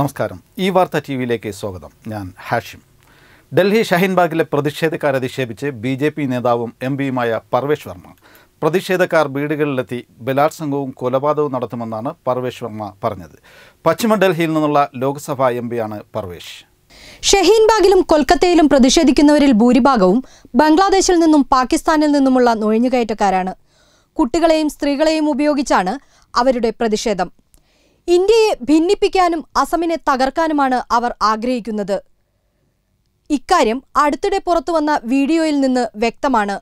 നമസ്കാരം ഈ വാർത്ത ടി വിയിലേക്ക് സ്വാഗതം ഞാൻ ഹാഷിം ഡൽഹി ഷഹീൻബാഗിലെ പ്രതിഷേധക്കാരെ അധിക്ഷേപിച്ച് ബി ജെ പി നേതാവും എം പിയുമായ പർവേഷ് വർമ്മ പ്രതിഷേധക്കാർ വീടുകളിലെത്തി ബലാത്സംഗവും കൊലപാതകവും നടത്തുമെന്നാണ് പർവേഷ് വർമ്മ പറഞ്ഞത് പശ്ചിമ ഡൽഹിയിൽ നിന്നുള്ള ലോക്സഭാ എം പിയാണ് പർവേഷ് ഷഹീൻബാഗിലും കൊൽക്കത്തയിലും പ്രതിഷേധിക്കുന്നവരിൽ ഭൂരിഭാഗവും ബംഗ്ലാദേശിൽ നിന്നും പാകിസ്ഥാനിൽ നിന്നുമുള്ള നുഴഞ്ഞുകയറ്റക്കാരാണ് കുട്ടികളെയും സ്ത്രീകളെയും ഉപയോഗിച്ചാണ് അവരുടെ പ്രതിഷേധം ഇന്ത്യയെ ഭിന്നിപ്പിക്കാനും അസമിനെ തകർക്കാനുമാണ് അവർ ആഗ്രഹിക്കുന്നത് ഇക്കാര്യം അടുത്തിടെ പുറത്തുവന്ന വീഡിയോയിൽ നിന്ന് വ്യക്തമാണ്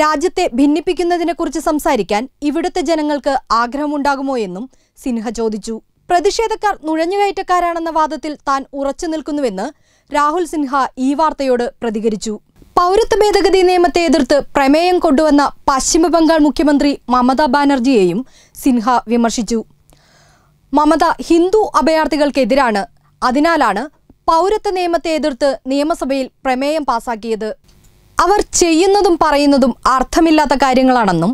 രാജ്യത്തെ ഭിന്നിപ്പിക്കുന്നതിനെക്കുറിച്ച് സംസാരിക്കാൻ ഇവിടുത്തെ ജനങ്ങൾക്ക് ആഗ്രഹമുണ്ടാകുമോ എന്നും സിൻഹ ചോദിച്ചു പ്രതിഷേധക്കാർ നുഴഞ്ഞുകയറ്റക്കാരാണെന്ന വാദത്തിൽ താൻ ഉറച്ചു നിൽക്കുന്നുവെന്ന് രാഹുൽ സിൻഹ ഈ വാർത്തയോട് പ്രതികരിച്ചു പൗരത്വ ഭേദഗതി നിയമത്തെ എതിർത്ത് പ്രമേയം കൊണ്ടുവന്ന പശ്ചിമബംഗാൾ മുഖ്യമന്ത്രി മമതാ ബാനർജിയെയും സിൻഹ വിമർശിച്ചു മമത ഹിന്ദു അഭയാർത്ഥികൾക്കെതിരാണ് അതിനാലാണ് പൗരത്വ നിയമത്തെ എതിർത്ത് നിയമസഭയിൽ പ്രമേയം പാസാക്കിയത് അവർ ചെയ്യുന്നതും പറയുന്നതും അർത്ഥമില്ലാത്ത കാര്യങ്ങളാണെന്നും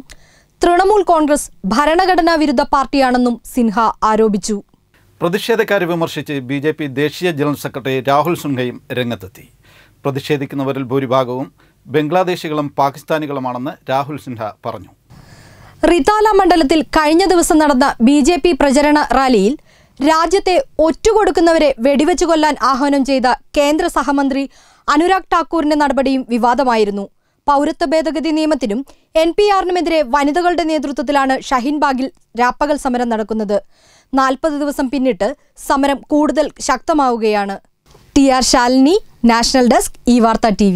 തൃണമൂൽ കോൺഗ്രസ് ഭരണഘടനാ വിരുദ്ധ പാർട്ടിയാണെന്നും സിൻഹ ആരോപിച്ചു പ്രതിഷേധക്കാരെ വിമർശിച്ച് ബി ജെ പി ദേശീയ ജനറൽ സെക്രട്ടറി രാഹുൽ സിൻഹയും രംഗത്തെത്തി പ്രതിഷേധിക്കുന്നവരിൽ ഭൂരിഭാഗവും ബംഗ്ലാദേശികളും പാകിസ്ഥാനികളുമാണെന്ന് രാഹുൽ സിൻഹ പറഞ്ഞു റിതാല മണ്ഡലത്തിൽ കഴിഞ്ഞ ദിവസം നടന്ന ബി ജെ പി പ്രചരണ റാലിയിൽ രാജ്യത്തെ ഒറ്റുകൊടുക്കുന്നവരെ വെടിവെച്ചു കൊല്ലാൻ ആഹ്വാനം ചെയ്ത കേന്ദ്ര സഹമന്ത്രി അനുരാഗ് ഠാക്കൂറിന്റെ നടപടിയും വിവാദമായിരുന്നു പൗരത്വ ഭേദഗതി നിയമത്തിനും എൻ പി ആറിനുമെതിരെ വനിതകളുടെ നേതൃത്വത്തിലാണ് ഷഹീൻബാഗിൽ രാപ്പകൽ സമരം നടക്കുന്നത് നാൽപ്പത് ദിവസം പിന്നിട്ട് സമരം കൂടുതൽ ശക്തമാവുകയാണ് T R Shalini national desk ഈ വാർത്ത ടി